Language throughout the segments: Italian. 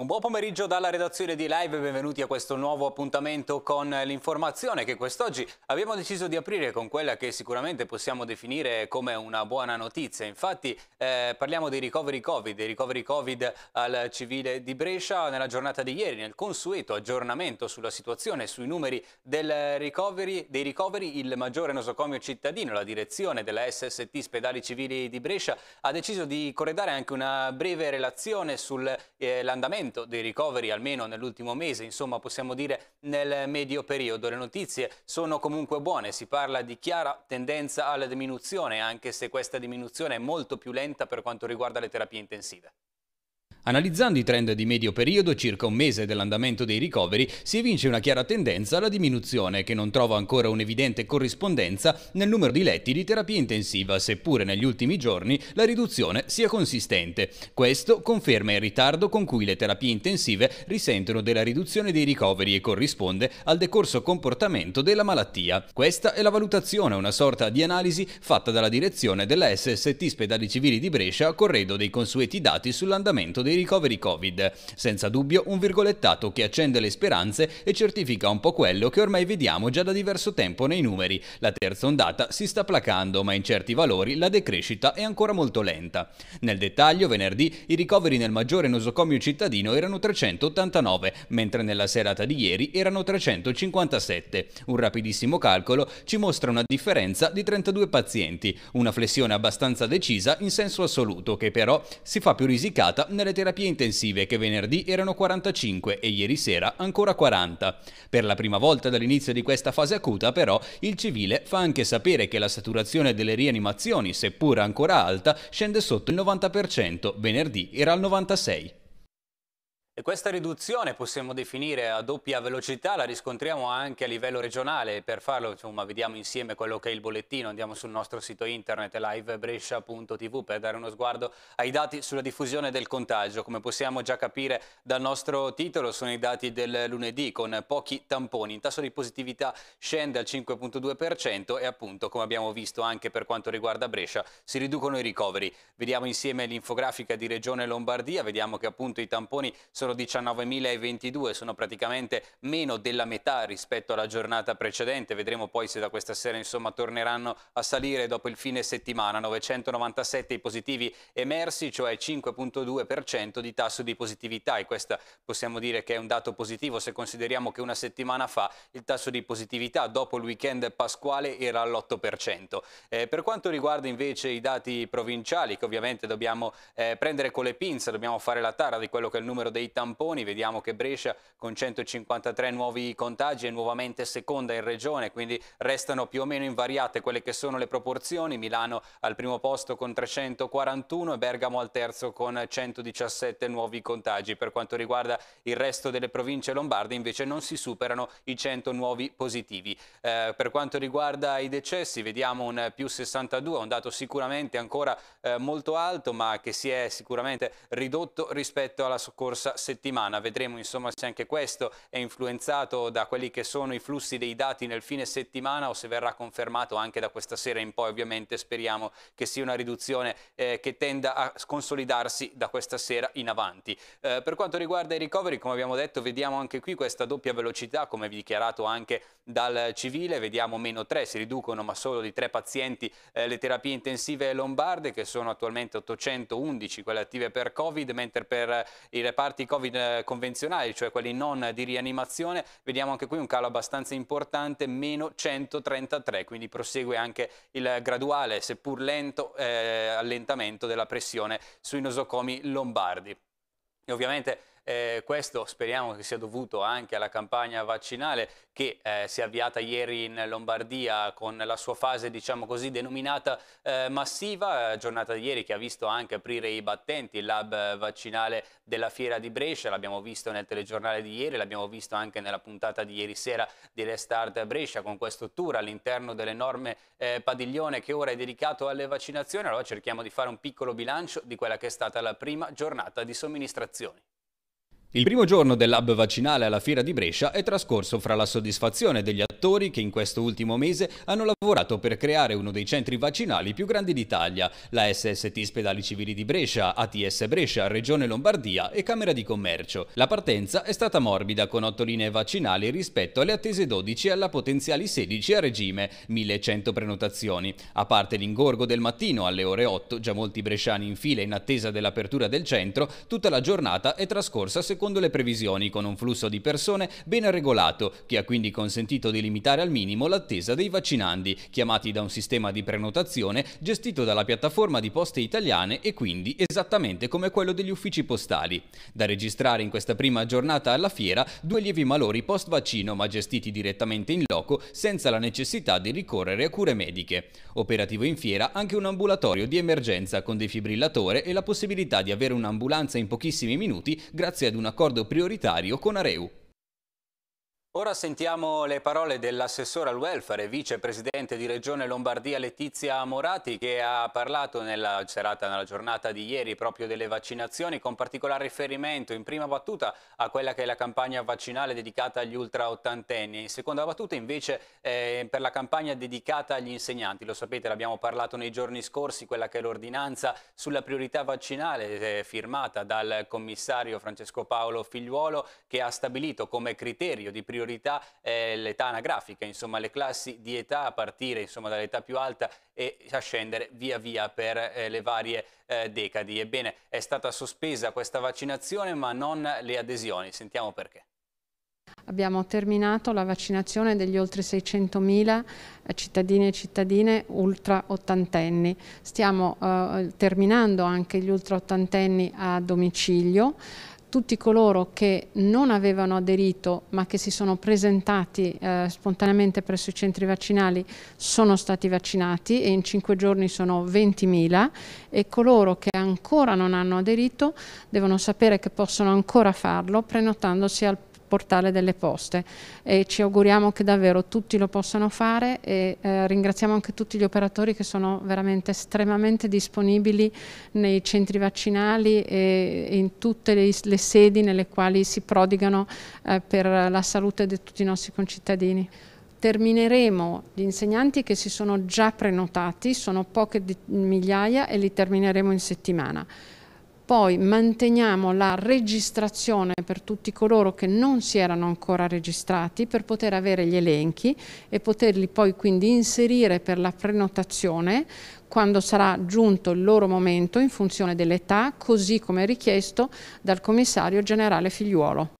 Un buon pomeriggio dalla redazione di Live e benvenuti a questo nuovo appuntamento con l'informazione che quest'oggi abbiamo deciso di aprire con quella che sicuramente possiamo definire come una buona notizia. Infatti eh, parliamo dei ricoveri Covid, dei ricoveri Covid al civile di Brescia nella giornata di ieri, nel consueto aggiornamento sulla situazione, sui numeri ricoveri, dei ricoveri, il maggiore nosocomio cittadino, la direzione della SST Spedali Civili di Brescia ha deciso di corredare anche una breve relazione sull'andamento eh, aumento dei ricoveri, almeno nell'ultimo mese, insomma possiamo dire nel medio periodo. Le notizie sono comunque buone, si parla di chiara tendenza alla diminuzione, anche se questa diminuzione è molto più lenta per quanto riguarda le terapie intensive. Analizzando i trend di medio periodo, circa un mese dell'andamento dei ricoveri, si evince una chiara tendenza alla diminuzione che non trova ancora un'evidente corrispondenza nel numero di letti di terapia intensiva, seppure negli ultimi giorni la riduzione sia consistente. Questo conferma il ritardo con cui le terapie intensive risentono della riduzione dei ricoveri e corrisponde al decorso comportamento della malattia. Questa è la valutazione, una sorta di analisi fatta dalla direzione della SST Spedali Civili di Brescia a corredo dei consueti dati sull'andamento dei dei ricoveri Covid. Senza dubbio un virgolettato che accende le speranze e certifica un po' quello che ormai vediamo già da diverso tempo nei numeri. La terza ondata si sta placando, ma in certi valori la decrescita è ancora molto lenta. Nel dettaglio, venerdì i ricoveri nel maggiore nosocomio cittadino erano 389, mentre nella serata di ieri erano 357. Un rapidissimo calcolo ci mostra una differenza di 32 pazienti, una flessione abbastanza decisa in senso assoluto che però si fa più risicata nelle terapie intensive che venerdì erano 45 e ieri sera ancora 40. Per la prima volta dall'inizio di questa fase acuta però il civile fa anche sapere che la saturazione delle rianimazioni, seppur ancora alta, scende sotto il 90%, venerdì era al 96%. E questa riduzione possiamo definire a doppia velocità, la riscontriamo anche a livello regionale, per farlo insomma, vediamo insieme quello che è il bollettino, andiamo sul nostro sito internet livebrescia.tv per dare uno sguardo ai dati sulla diffusione del contagio, come possiamo già capire dal nostro titolo sono i dati del lunedì con pochi tamponi, il tasso di positività scende al 5.2% e appunto come abbiamo visto anche per quanto riguarda Brescia si riducono i ricoveri, vediamo insieme l'infografica di Regione Lombardia, vediamo che appunto i tamponi sono sono 19.022, sono praticamente meno della metà rispetto alla giornata precedente. Vedremo poi se da questa sera insomma, torneranno a salire dopo il fine settimana. 997 i positivi emersi, cioè 5.2% di tasso di positività e questo possiamo dire che è un dato positivo se consideriamo che una settimana fa il tasso di positività dopo il weekend pasquale era all'8%. Eh, per quanto riguarda invece i dati provinciali che ovviamente dobbiamo eh, prendere con le pinze, dobbiamo fare la tara di quello che è il numero dei tamponi, vediamo che Brescia con 153 nuovi contagi è nuovamente seconda in regione, quindi restano più o meno invariate quelle che sono le proporzioni, Milano al primo posto con 341 e Bergamo al terzo con 117 nuovi contagi. Per quanto riguarda il resto delle province lombarde invece non si superano i 100 nuovi positivi. Eh, per quanto riguarda i decessi vediamo un più 62, un dato sicuramente ancora eh, molto alto ma che si è sicuramente ridotto rispetto alla scorsa settimana. Vedremo insomma se anche questo è influenzato da quelli che sono i flussi dei dati nel fine settimana o se verrà confermato anche da questa sera in poi. Ovviamente speriamo che sia una riduzione eh, che tenda a consolidarsi da questa sera in avanti. Eh, per quanto riguarda i ricoveri, come abbiamo detto, vediamo anche qui questa doppia velocità, come vi dichiarato anche dal civile, vediamo meno 3, si riducono ma solo di 3 pazienti eh, le terapie intensive lombarde che sono attualmente 811 quelle attive per Covid, mentre per eh, i reparti Covid eh, convenzionali, cioè quelli non di rianimazione, vediamo anche qui un calo abbastanza importante, meno 133, quindi prosegue anche il graduale, seppur lento, eh, allentamento della pressione sui nosocomi lombardi. E ovviamente eh, questo speriamo che sia dovuto anche alla campagna vaccinale che eh, si è avviata ieri in Lombardia con la sua fase, diciamo così, denominata eh, massiva, eh, giornata di ieri che ha visto anche aprire i battenti, il lab vaccinale della Fiera di Brescia, l'abbiamo visto nel telegiornale di ieri, l'abbiamo visto anche nella puntata di ieri sera di Restart Brescia con questo tour all'interno dell'enorme eh, padiglione che ora è dedicato alle vaccinazioni. Allora cerchiamo di fare un piccolo bilancio di quella che è stata la prima giornata di somministrazioni. Il primo giorno dell'hub vaccinale alla Fiera di Brescia è trascorso fra la soddisfazione degli attori che in questo ultimo mese hanno lavorato per creare uno dei centri vaccinali più grandi d'Italia, la SST Spedali Civili di Brescia, ATS Brescia, Regione Lombardia e Camera di Commercio. La partenza è stata morbida con 8 linee vaccinali rispetto alle attese 12 e alla potenziali 16 a regime, 1100 prenotazioni. A parte l'ingorgo del mattino alle ore 8, già molti bresciani in fila in attesa dell'apertura del centro, tutta la giornata è trascorsa secondo secondo le previsioni, con un flusso di persone ben regolato, che ha quindi consentito di limitare al minimo l'attesa dei vaccinandi, chiamati da un sistema di prenotazione gestito dalla piattaforma di poste italiane e quindi esattamente come quello degli uffici postali. Da registrare in questa prima giornata alla fiera due lievi malori post vaccino ma gestiti direttamente in loco senza la necessità di ricorrere a cure mediche. Operativo in fiera anche un ambulatorio di emergenza con defibrillatore e la possibilità di avere un'ambulanza in pochissimi minuti grazie ad una accordo prioritario con Areu. Ora sentiamo le parole dell'assessore al welfare e vicepresidente di Regione Lombardia Letizia Morati che ha parlato nella serata, nella giornata di ieri proprio delle vaccinazioni con particolare riferimento in prima battuta a quella che è la campagna vaccinale dedicata agli ultra ottantenni in seconda battuta invece eh, per la campagna dedicata agli insegnanti, lo sapete l'abbiamo parlato nei giorni scorsi, quella che è l'ordinanza sulla priorità vaccinale eh, firmata dal commissario Francesco Paolo Figliuolo che ha stabilito come criterio di priorità priorità eh, l'età anagrafica, insomma le classi di età a partire dall'età più alta e a scendere via via per eh, le varie eh, decadi. Ebbene, è stata sospesa questa vaccinazione ma non le adesioni, sentiamo perché. Abbiamo terminato la vaccinazione degli oltre 600.000 eh, cittadini e cittadine ultra ottantenni. Stiamo eh, terminando anche gli ultra ottantenni a domicilio tutti coloro che non avevano aderito ma che si sono presentati eh, spontaneamente presso i centri vaccinali sono stati vaccinati e in cinque giorni sono 20.000 e coloro che ancora non hanno aderito devono sapere che possono ancora farlo prenotandosi al portale delle poste e ci auguriamo che davvero tutti lo possano fare e eh, ringraziamo anche tutti gli operatori che sono veramente estremamente disponibili nei centri vaccinali e, in tutte le, le, sedi nelle quali si prodigano eh, per la salute di tutti i nostri concittadini termineremo gli insegnanti che si sono già prenotati, sono poche migliaia e li termineremo in settimana. Poi manteniamo la registrazione per tutti coloro che non si erano ancora registrati per poter avere gli elenchi e poterli poi quindi inserire per la prenotazione quando sarà giunto il loro momento in funzione dell'età, così come richiesto dal commissario generale Figliuolo.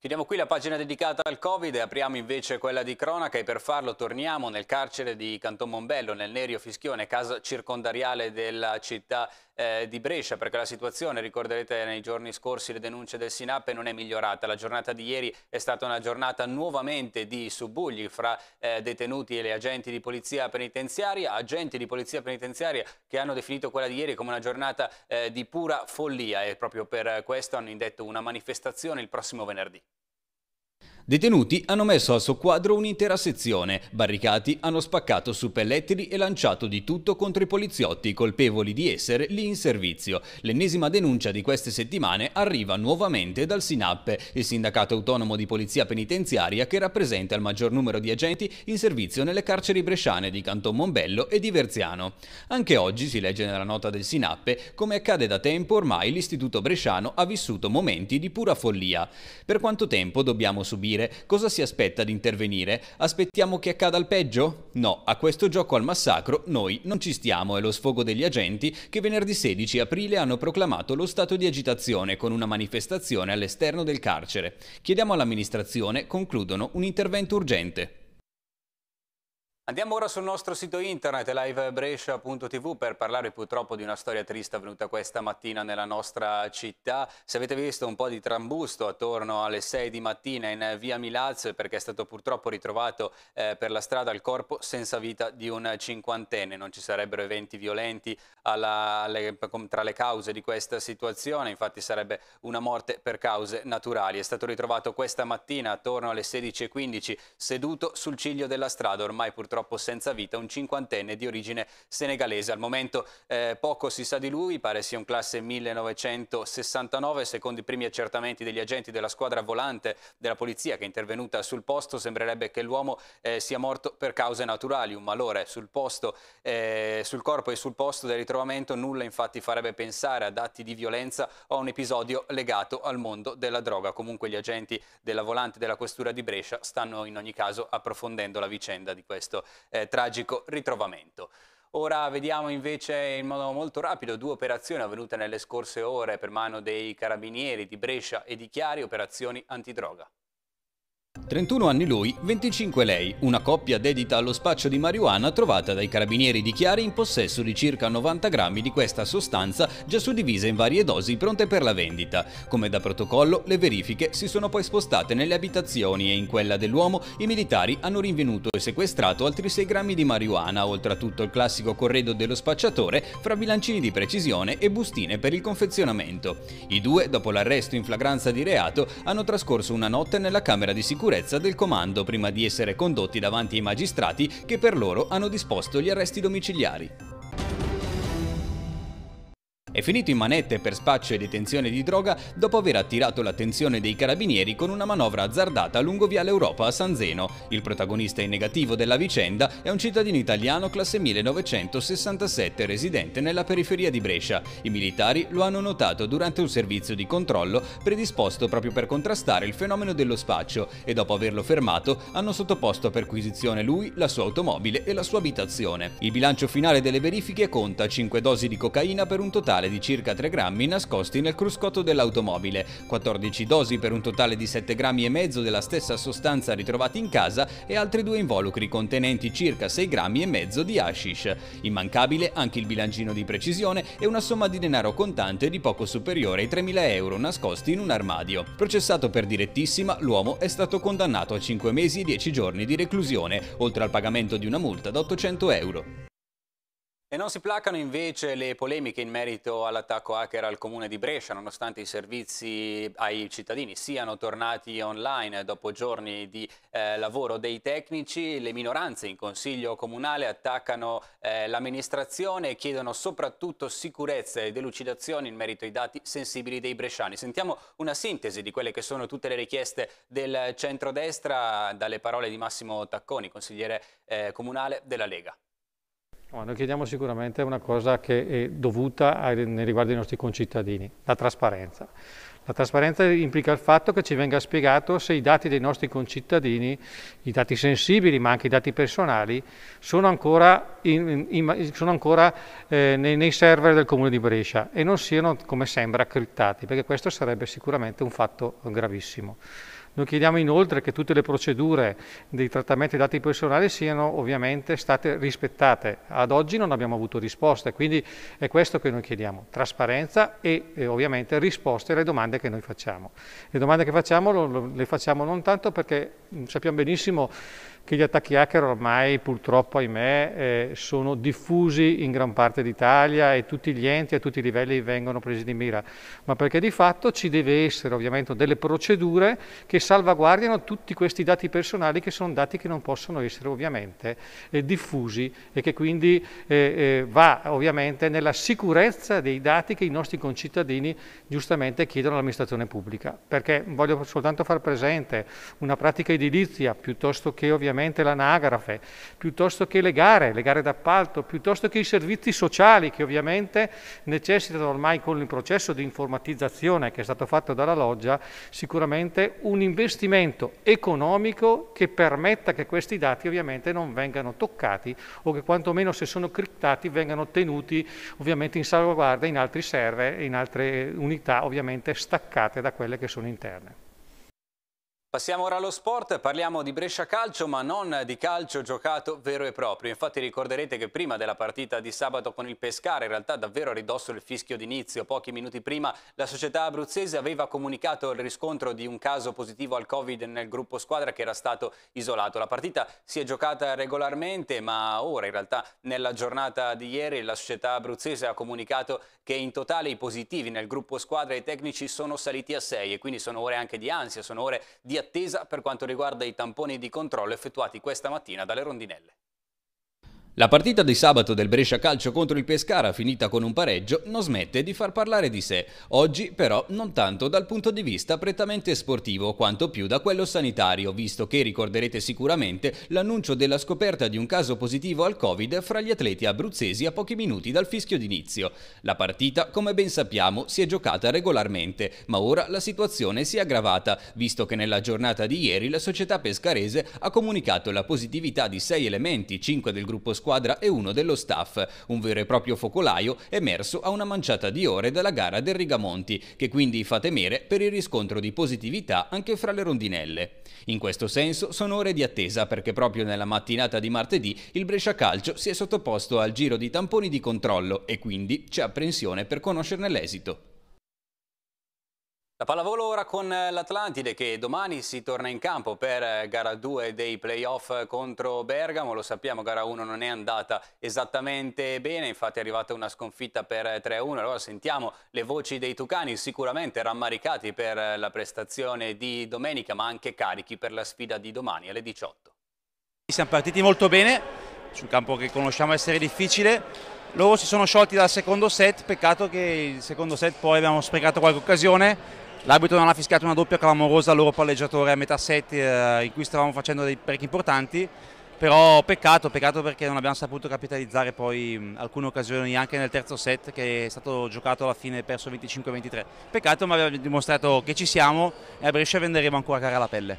Chiudiamo qui la pagina dedicata al Covid e apriamo invece quella di cronaca e per farlo torniamo nel carcere di Canton Mombello, nel Nerio Fischione, casa circondariale della città di eh, di Brescia perché la situazione, ricorderete nei giorni scorsi le denunce del Sinape non è migliorata. La giornata di ieri è stata una giornata nuovamente di subbugli fra eh, detenuti e le agenti di polizia penitenziaria, agenti di polizia penitenziaria che hanno definito quella di ieri come una giornata eh, di pura follia e proprio per questo hanno indetto una manifestazione il prossimo venerdì. Detenuti hanno messo al soqquadro un'intera sezione, barricati hanno spaccato su pellettili e lanciato di tutto contro i poliziotti colpevoli di essere lì in servizio. L'ennesima denuncia di queste settimane arriva nuovamente dal SINAP, il sindacato autonomo di polizia penitenziaria che rappresenta il maggior numero di agenti in servizio nelle carceri bresciane di Canton Mombello e di Verziano. Anche oggi si legge nella nota del SINAP come accade da tempo ormai l'istituto bresciano ha vissuto momenti di pura follia. Per quanto tempo dobbiamo subire intervenire, cosa si aspetta di intervenire? Aspettiamo che accada il peggio? No, a questo gioco al massacro noi non ci stiamo, è lo sfogo degli agenti che venerdì 16 aprile hanno proclamato lo stato di agitazione con una manifestazione all'esterno del carcere. Chiediamo all'amministrazione, concludono, un intervento urgente. Andiamo ora sul nostro sito internet livebrescia.tv per parlare purtroppo di una storia triste avvenuta questa mattina nella nostra città. Se avete visto un po' di trambusto attorno alle 6 di mattina in via Milazzo perché è stato purtroppo ritrovato eh, per la strada il corpo senza vita di un cinquantenne. Non ci sarebbero eventi violenti alla, alle, tra le cause di questa situazione, infatti sarebbe una morte per cause naturali. È stato ritrovato questa mattina attorno alle 16.15 seduto sul ciglio della strada, ormai purtroppo purtroppo senza vita un cinquantenne di origine senegalese. Al momento eh, poco si sa di lui, pare sia un classe 1969, secondo i primi accertamenti degli agenti della squadra volante della polizia che è intervenuta sul posto, sembrerebbe che l'uomo eh, sia morto per cause naturali, un malore sul posto, eh, sul corpo e sul posto del ritrovamento, nulla infatti farebbe pensare ad atti di violenza o a un episodio legato al mondo della droga. Comunque gli agenti della volante della questura di Brescia stanno in ogni caso approfondendo la vicenda di questo eh, tragico ritrovamento. Ora vediamo invece in modo molto rapido due operazioni avvenute nelle scorse ore per mano dei carabinieri di Brescia e di Chiari, operazioni antidroga. 31 anni lui, 25 lei, una coppia dedita allo spaccio di marijuana trovata dai carabinieri di Chiari in possesso di circa 90 grammi di questa sostanza già suddivisa in varie dosi pronte per la vendita. Come da protocollo, le verifiche si sono poi spostate nelle abitazioni e in quella dell'uomo i militari hanno rinvenuto e sequestrato altri 6 grammi di marijuana, oltre a tutto il classico corredo dello spacciatore fra bilancini di precisione e bustine per il confezionamento. I due, dopo l'arresto in flagranza di reato, hanno trascorso una notte nella camera di sicurezza sicurezza del comando prima di essere condotti davanti ai magistrati che per loro hanno disposto gli arresti domiciliari. È finito in manette per spaccio e detenzione di droga dopo aver attirato l'attenzione dei carabinieri con una manovra azzardata lungo via l'Europa a San Zeno. Il protagonista in negativo della vicenda è un cittadino italiano classe 1967 residente nella periferia di Brescia. I militari lo hanno notato durante un servizio di controllo predisposto proprio per contrastare il fenomeno dello spaccio e dopo averlo fermato hanno sottoposto a perquisizione lui, la sua automobile e la sua abitazione. Il bilancio finale delle verifiche conta 5 dosi di cocaina per un totale totale di circa 3 grammi nascosti nel cruscotto dell'automobile, 14 dosi per un totale di 7 grammi e mezzo della stessa sostanza ritrovati in casa e altri due involucri contenenti circa 6 grammi e mezzo di hashish. Immancabile anche il bilancino di precisione e una somma di denaro contante di poco superiore ai 3.000 euro nascosti in un armadio. Processato per direttissima, l'uomo è stato condannato a 5 mesi e 10 giorni di reclusione, oltre al pagamento di una multa da 800 euro. E non si placano invece le polemiche in merito all'attacco hacker al comune di Brescia, nonostante i servizi ai cittadini siano tornati online dopo giorni di eh, lavoro dei tecnici, le minoranze in consiglio comunale attaccano eh, l'amministrazione e chiedono soprattutto sicurezza e delucidazioni in merito ai dati sensibili dei bresciani. Sentiamo una sintesi di quelle che sono tutte le richieste del centrodestra dalle parole di Massimo Tacconi, consigliere eh, comunale della Lega. Noi chiediamo sicuramente una cosa che è dovuta ai, nei riguardi dei nostri concittadini, la trasparenza. La trasparenza implica il fatto che ci venga spiegato se i dati dei nostri concittadini, i dati sensibili ma anche i dati personali, sono ancora, in, in, sono ancora eh, nei, nei, server del Comune di Brescia e non siano, come sembra, criptati, perché questo sarebbe sicuramente un fatto gravissimo. Noi chiediamo inoltre che tutte le procedure dei trattamenti dei dati personali siano ovviamente state rispettate. Ad oggi non abbiamo avuto risposte, quindi è questo che noi chiediamo, trasparenza e, e eh, ovviamente risposte alle domande che noi facciamo. Le domande che facciamo lo, lo, le facciamo non tanto perché sappiamo benissimo che gli attacchi hacker ormai purtroppo, ahimè, eh, sono diffusi in gran parte d'Italia e tutti gli enti a tutti i livelli vengono presi di mira, ma perché di fatto ci deve essere ovviamente delle procedure che salvaguardiano tutti questi dati personali che sono dati che non possono essere ovviamente eh, diffusi e che quindi eh, eh, va ovviamente nella sicurezza dei dati che i nostri concittadini giustamente chiedono all'amministrazione pubblica, perché voglio soltanto far presente una pratica edilizia piuttosto che ovviamente ovviamente l'anagrafe, piuttosto che le gare, le gare d'appalto, piuttosto che i servizi sociali che ovviamente necessitano ormai con il processo di informatizzazione che è stato fatto dalla loggia, sicuramente un investimento economico che permetta che questi dati ovviamente non vengano toccati o che quantomeno se sono criptati vengano tenuti ovviamente in salvaguardia in altri server, in altre unità ovviamente staccate da quelle che sono interne. Passiamo ora allo sport, parliamo di Brescia Calcio ma non di calcio giocato vero e proprio. Infatti ricorderete che prima della partita di sabato con il Pescara, in realtà davvero a ridosso il fischio d'inizio, pochi minuti prima la società abruzzese aveva comunicato il riscontro di un caso positivo al Covid nel gruppo squadra che era stato isolato. La partita si è giocata regolarmente ma ora in realtà nella giornata di ieri la società abruzzese ha comunicato che in totale i positivi nel gruppo squadra e i tecnici sono saliti a 6 e quindi sono ore anche di ansia, sono ore di attesa per quanto riguarda i tamponi di controllo effettuati questa mattina dalle rondinelle. La partita di sabato del Brescia Calcio contro il Pescara, finita con un pareggio, non smette di far parlare di sé, oggi però non tanto dal punto di vista prettamente sportivo quanto più da quello sanitario, visto che ricorderete sicuramente l'annuncio della scoperta di un caso positivo al Covid fra gli atleti abruzzesi a pochi minuti dal fischio d'inizio. La partita, come ben sappiamo, si è giocata regolarmente, ma ora la situazione si è aggravata, visto che nella giornata di ieri la società pescarese ha comunicato la positività di sei elementi, 5 del gruppo squadra, squadra e uno dello staff, un vero e proprio focolaio emerso a una manciata di ore dalla gara del Rigamonti, che quindi fa temere per il riscontro di positività anche fra le rondinelle. In questo senso sono ore di attesa perché proprio nella mattinata di martedì il Brescia Calcio si è sottoposto al giro di tamponi di controllo e quindi c'è apprensione per conoscerne l'esito. La pallavolo ora con eh, l'Atlantide che domani si torna in campo per eh, gara 2 dei playoff eh, contro Bergamo, lo sappiamo gara 1 non è andata esattamente bene, infatti è arrivata una sconfitta per 3-1, allora sentiamo le voci dei Tucani sicuramente rammaricati per la prestazione di domenica ma anche carichi per la sfida di domani alle 18. Siamo partiti molto bene, su un campo che conosciamo essere difficile, loro si sono sciolti dal secondo set, peccato che il secondo set poi abbiamo sprecato qualche occasione, L'arbitro non ha fischiato una doppia clamorosa al loro palleggiatore a metà set eh, in cui stavamo facendo dei break importanti, però peccato, peccato perché non abbiamo saputo capitalizzare poi mh, mm, alcune occasioni anche nel terzo set che è stato giocato alla fine perso 25-23. Peccato ma abbiamo dimostrato che ci siamo e a Brescia venderemo ancora cara la pelle.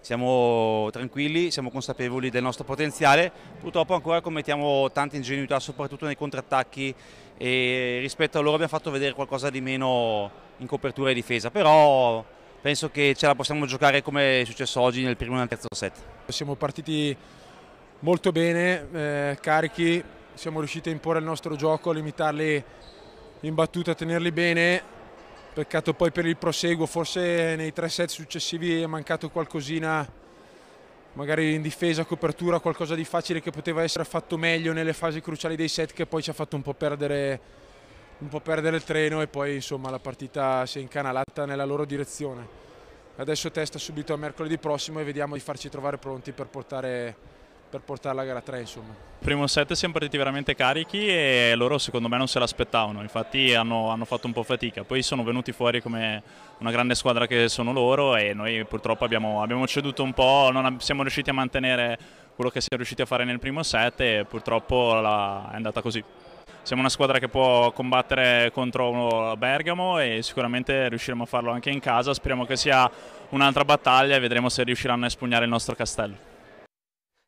Siamo tranquilli, siamo consapevoli del nostro potenziale, purtroppo ancora commettiamo tante ingenuità soprattutto nei contrattacchi e rispetto a loro abbiamo fatto vedere qualcosa di meno in copertura e difesa, però penso che ce la possiamo giocare come è successo oggi nel primo e nel terzo set. Siamo partiti molto bene, eh, carichi, siamo riusciti a imporre il nostro gioco, a limitarli in battuta, a tenerli bene, peccato poi per il proseguo, forse nei tre set successivi è mancato qualcosina magari in difesa, copertura, qualcosa di facile che poteva essere fatto meglio nelle fasi cruciali dei set che poi ci ha fatto un po' perdere un po' perdere il treno e poi insomma la partita si è incanalata nella loro direzione. Adesso testa subito a mercoledì prossimo e vediamo di farci trovare pronti per portare per portare la gara 3 insomma. Primo set siamo partiti veramente carichi e loro secondo me non se l'aspettavano, infatti hanno, hanno, fatto un po' fatica, poi sono venuti fuori come una grande squadra che sono loro e noi purtroppo abbiamo, abbiamo ceduto un po', non siamo riusciti a mantenere quello che siamo riusciti a fare nel primo set e purtroppo la, è andata così siamo una squadra che può combattere contro Bergamo e sicuramente riusciremo a farlo anche in casa, speriamo che sia un'altra battaglia e vedremo se riusciranno a espugnare il nostro castello.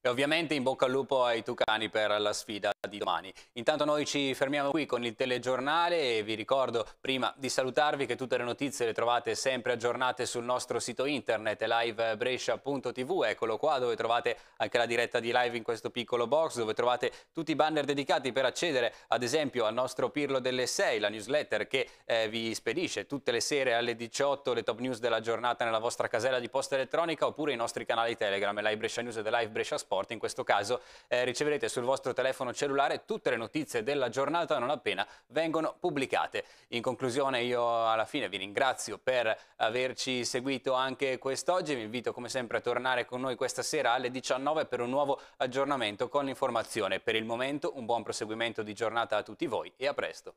E ovviamente in bocca al lupo ai Tucani per la sfida di domani. Intanto noi ci fermiamo qui con il telegiornale e vi ricordo prima di salutarvi che tutte le notizie le trovate sempre aggiornate sul nostro sito internet livebrescia.tv, eccolo qua dove trovate anche la diretta di live in questo piccolo box dove trovate tutti i banner dedicati per accedere ad esempio al nostro Pirlo delle 6, la newsletter che eh, vi spedisce tutte le sere alle 18 le top news della giornata nella vostra casella di posta elettronica oppure i nostri canali Telegram, Live Brescia News e The Live Brescia Sport, in questo caso eh, riceverete sul vostro telefono cellulare cellulare tutte le notizie della giornata non appena vengono pubblicate. In conclusione io alla fine vi ringrazio per averci seguito anche quest'oggi, vi invito come sempre a tornare con noi questa sera alle 19 per un nuovo aggiornamento con l'informazione. Per il momento un buon proseguimento di giornata a tutti voi e a presto.